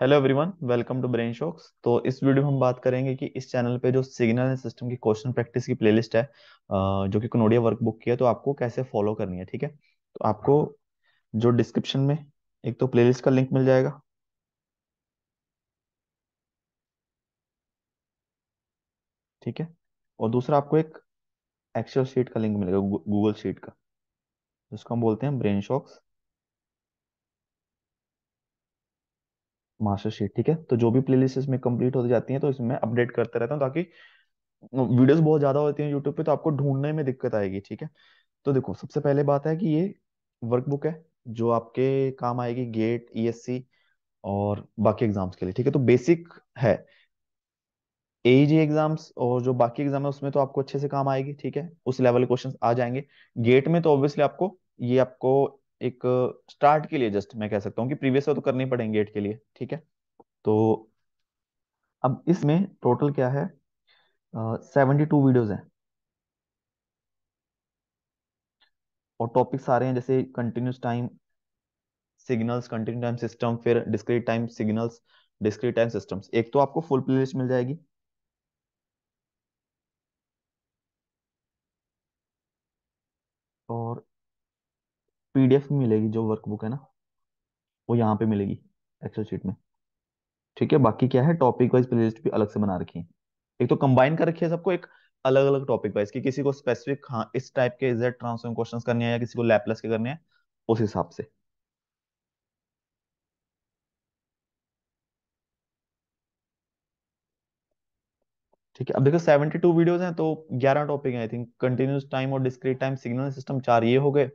hello everyone welcome to Brain Shocks तो इस video में हम बात करेंगे कि इस चैनल पे जो सिग्नल सिस्टम की क्वेश्चन प्रैक्टिस की प्लेलिस्ट है जो कि कनोडिया वर्कबुक की है तो आपको कैसे फॉलो करनी है ठीक है तो आपको जो डिस्क्रिप्शन में एक तो प्लेलिस्ट का लिंक मिल जाएगा ठीक है और दूसरा आपको एक एक्सेल शीट का लिंक मिलेगा गूगल शीट का जिसको हम बोलते हैं ब्रेन शॉक्स मास्टर शीट ठीक है तो जो भी प्लेलिस्ट इसमें कंप्लीट हो जाती है तो इसमें अपडेट करते रहता हूँ ताकि वीडियोस बहुत ज्यादा होती हैं यूट्यूब पे तो आपको ढूंढने में दिक्कत आएगी ठीक है तो देखो सबसे पहले बात है कि ये वर्कबुक है जो आपके काम आएगी गेट ई e और बाकी एग्जाम्स के लिए ठीक है तो बेसिक है एजी एग्जाम्स e और जो बाकी एग्जाम है उसमें तो आपको अच्छे से काम आएगी ठीक है उस लेवल के क्वेश्चन आ जाएंगे गेट में तो ऑब्वियसली आपको ये आपको एक स्टार्ट के लिए जस्ट मैं कह सकता हूँ कि प्रीवियस तो करनी पड़ेंगे एट के लिए ठीक है तो अब इसमें टोटल क्या है सेवेंटी टू वीडियोज हैं और टॉपिक्स आ रहे हैं जैसे continuous time signals continue time system फिर discrete time signals discrete time systems एक तो आपको फुल प्लेलिस्ट मिल जाएगी और पीडीएफ में मिलेगी जो वर्कबुक है ना वो यहाँ पे मिलेगी एक्सेल शीट में ठीक है बाकी क्या है टॉपिक वाइज प्लेलिस्ट भी अलग से बना रखी है एक तो कंबाइन कर रखी है सबको एक अलग अलग टॉपिक वाइज कि किसी को स्पेसिफिक हाँ इस टाइप के जेड ट्रांसफॉर्म क्वेश्चन करने हैं या किसी को लैपलेस के करने हैं उस हिसाब से ठीक है अब देखो सेवेंटी टू वीडियोज हैं तो ग्यारह टॉपिक हैं आई थिंक कंटिन्यूस टाइम और डिस्क्रीट टाइम सिग्नल सिस्टम चार ये हो गए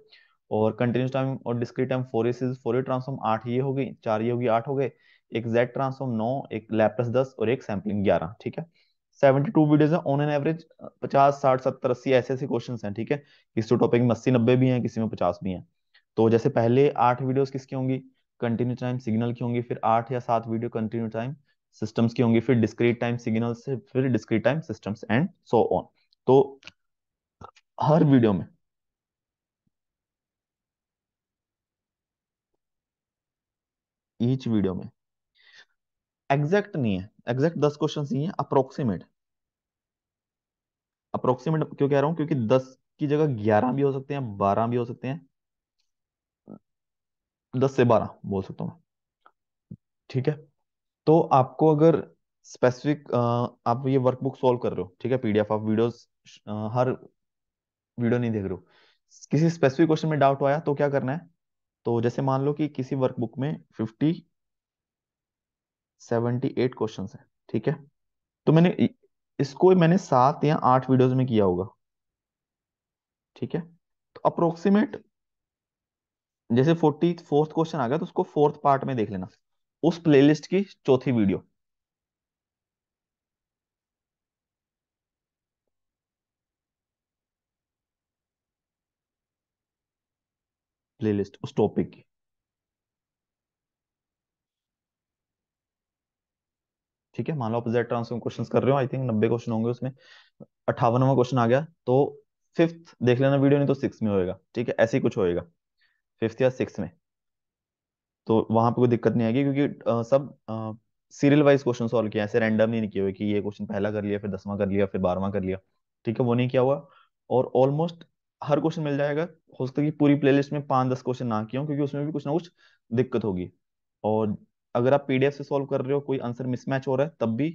और कंटिन्यूस टाइम और discrete time Fourier transform आठ ये गई चार ये होगी आठ हो गए एक जेड ट्रांसफॉर्म नौ एक लैपटस दस और एक सैम्पलिंग ग्यारह ठीक है सेवेंटी टू वीडियोज हैं ऑन एन एवरेज पचास साठ सत्तर अस्सी ऐसे ऐसे क्वेश्चन हैं ठीक है किसी टॉपिक में अस्सी नब्बे भी हैं किसी में पचास भी हैं तो जैसे पहले आठ वीडियोस किसकी होंगी कंटिन्यू टाइम सिग्नल की होंगी फिर आठ या सात वीडियो कंटिन्यू टाइम सिस्टम्स की होंगी फिर डिस्क्रीट टाइम सिग्नल से फिर discrete time systems and so on तो हर वीडियो में ईच वीडियो में एग्जैक्ट नहीं है एग्जैक्ट दस क्वेश्चन नहीं है अप्रोक्सीमेट अप्रोक्सीमेट क्यों कह रहा हूं क्योंकि दस की जगह ग्यारह भी हो सकते हैं बारह भी हो सकते हैं दस से बारह बोल सकता हूं ठीक है तो आपको अगर स्पेसिफिक आप ये वर्कबुक सॉल्व कर रहे हो ठीक है पीडीएफ आप वीडियोस हर वीडियो नहीं देख रहे हो किसी स्पेसिफिक क्वेश्चन में डाउट आया तो क्या करना है तो जैसे मान लो कि किसी वर्कबुक में फिफ्टी सेवेंटी एट क्वेश्चन है ठीक है तो मैंने इसको मैंने सात या आठ वीडियोस में किया होगा ठीक है तो अप्रोक्सीमेट जैसे फोर्टी फोर्थ क्वेश्चन आ गया तो उसको फोर्थ पार्ट में देख लेना उस प्लेलिस्ट की चौथी वीडियो प्लेलिस्ट उस टॉपिक की ठीक है मान लो अपोजिट ट्रांसफॉर्म क्वेश्चन कर रहे हो आई थिंक नब्बे क्वेश्चन होंगे उसमें अठावनवा क्वेश्चन आ गया तो फिफ्थ देख लेना वीडियो नहीं तो सिक्स में होएगा ठीक है ऐसे ही कुछ होएगा फिफ्थ या सिक्स में तो वहां पे कोई दिक्कत नहीं आएगी क्योंकि आ, सब आ, सीरियल वाइज क्वेश्चन सॉल्व किया ऐसे रैंडम नहीं किए हुए कि ये क्वेश्चन पहला कर लिया फिर दसवां कर लिया फिर बारवा कर लिया ठीक है वो नहीं किया हुआ और ऑलमोस्ट हर क्वेश्चन मिल जाएगा हो सकता है कि पूरी प्लेलिस्ट में पांच दस क्वेश्चन ना किया क्योंकि उसमें भी कुछ ना कुछ दिक्कत होगी और अगर आप पीडीएफ से सॉल्व कर रहे हो कोई आंसर मिसमैच हो रहा है तब भी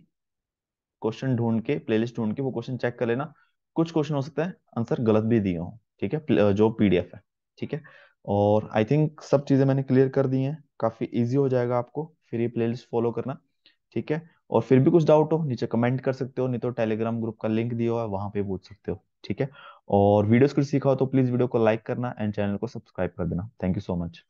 क्वेश्चन ढूंढ के प्लेलिस्ट ढूंढ के वो क्वेश्चन चेक कर लेना कुछ क्वेश्चन हो सकता है आंसर गलत भी दिए हो ठीक है जो पीडीएफ है ठीक है और आई थिंक सब चीजें मैंने क्लियर कर दी हैं काफी इजी हो जाएगा आपको फिर ये प्लेलिस्ट फॉलो करना ठीक है और फिर भी कुछ डाउट हो नीचे कमेंट कर सकते हो नहीं तो टेलीग्राम ग्रुप का लिंक दिया हुआ है वहां पे पूछ सकते हो ठीक है और वीडियोस को सीखा हो तो प्लीज वीडियो को लाइक करना एंड चैनल को सब्सक्राइब कर देना थैंक यू सो मच